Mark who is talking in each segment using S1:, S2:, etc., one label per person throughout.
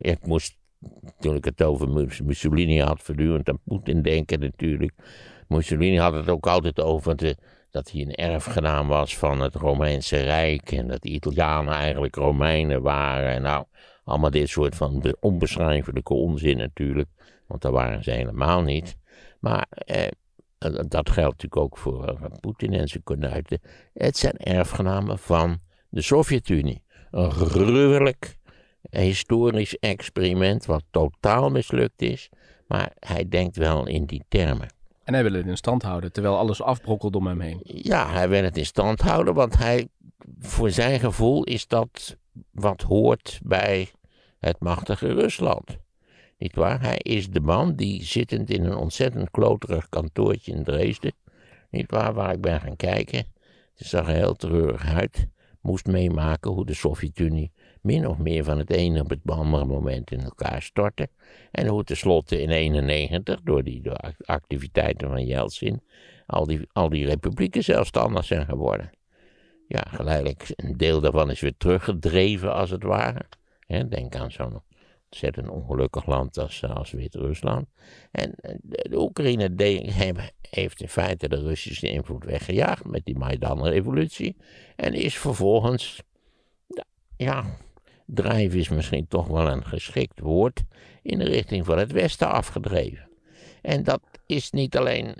S1: Ik moest, toen ik het over Mussolini had, voortdurend aan Poetin denken natuurlijk. Mussolini had het ook altijd over dat hij een erfgenaam was van het Romeinse Rijk. En dat de Italianen eigenlijk Romeinen waren. En nou, allemaal dit soort van onbeschrijfelijke onzin natuurlijk. Want dat waren ze helemaal niet. Maar eh, dat geldt natuurlijk ook voor eh, Poetin en zijn konuiten. Het zijn erfgenamen van de Sovjet-Unie. Een gruwelijk een historisch experiment wat totaal mislukt is. Maar hij denkt wel in die termen. En hij wil het in stand houden, terwijl alles afbrokkelt om hem heen. Ja, hij wil het in stand houden, want hij, voor zijn gevoel is dat wat hoort bij het machtige Rusland. Niet waar? Hij is de man die zittend in een ontzettend kloterig kantoortje in Dresden, niet waar, waar ik ben gaan kijken, Ze zag er heel treurig uit, moest meemaken hoe de Sovjet-Unie min of meer van het ene op het andere moment in elkaar storten En hoe tenslotte in 1991, door die activiteiten van Jeltsin, al die, al die republieken zelfstandig zijn geworden. Ja, geleidelijk een deel daarvan is weer teruggedreven, als het ware. denk aan zo'n ontzettend ongelukkig land als, als Wit-Rusland. En eh, de, Oekraïne heeft in feite de Russische invloed weggejaagd met die Maidan-revolutie. En is vervolgens, ja, Drijf is misschien toch wel een geschikt woord. In de richting van het westen afgedreven. En dat is niet alleen, laten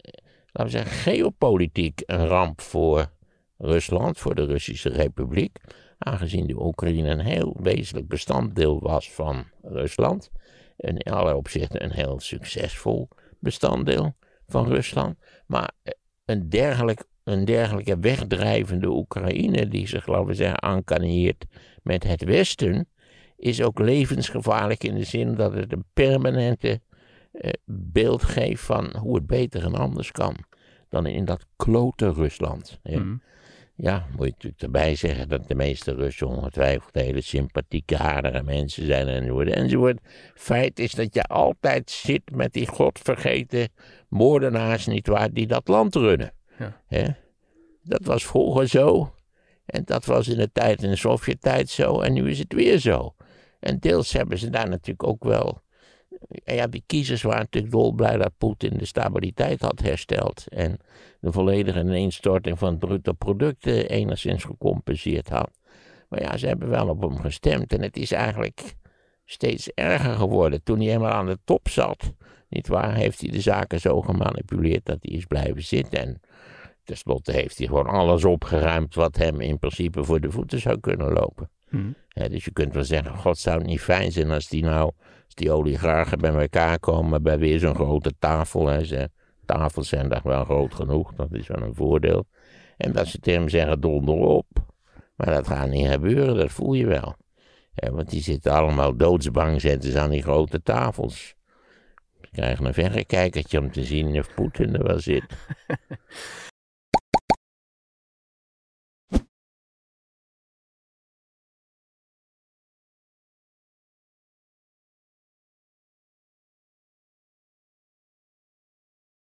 S1: we zeggen, geopolitiek een ramp voor Rusland, voor de Russische Republiek. Aangezien de Oekraïne een heel wezenlijk bestanddeel was van Rusland. In alle opzichten een heel succesvol bestanddeel van Rusland. Maar een dergelijk een dergelijke wegdrijvende Oekraïne, die zich, laten we zeggen, met het Westen, is ook levensgevaarlijk in de zin dat het een permanente eh, beeld geeft van hoe het beter en anders kan dan in dat klote Rusland. Mhm. Ja. moet je natuurlijk erbij zeggen dat de meeste Russen ongetwijfeld hele sympathieke, aardige mensen zijn enzovoort. Enzovoort. Feit is dat je altijd zit met die godvergeten moordenaars, nietwaar, die dat land runnen. Ja. Dat was vroeger zo. En dat was in de tijd, in de Sovjet-tijd zo. En nu is het weer zo. En deels hebben ze daar natuurlijk ook wel. En eh, ja, die kiezers waren natuurlijk dolblij dat Poetin de stabiliteit had hersteld. En de volledige ineenstorting van het bruto product eh, enigszins gecompenseerd had. Maar ja, ze hebben wel op hem gestemd. En het is eigenlijk steeds erger geworden. Toen hij helemaal aan de top zat, niet waar? Heeft hij de zaken zo gemanipuleerd dat hij is blijven zitten. En tenslotte heeft hij gewoon alles opgeruimd wat hem in principe voor de voeten zou kunnen lopen. Hmm. dus je kunt wel zeggen, god zou het niet fijn zijn als die nou, als die oligarchen bij elkaar komen bij weer zo'n grote tafel. Hè. Ze, tafels zijn daar wel groot genoeg, dat is wel een voordeel. En dat ze tegen hem zeggen, donder op. Maar dat gaat niet gebeuren, dat voel je wel. want die zitten allemaal doodsbang, ze aan die grote tafels krijgen een verrekijkertje om te zien of Poetin er wel zit.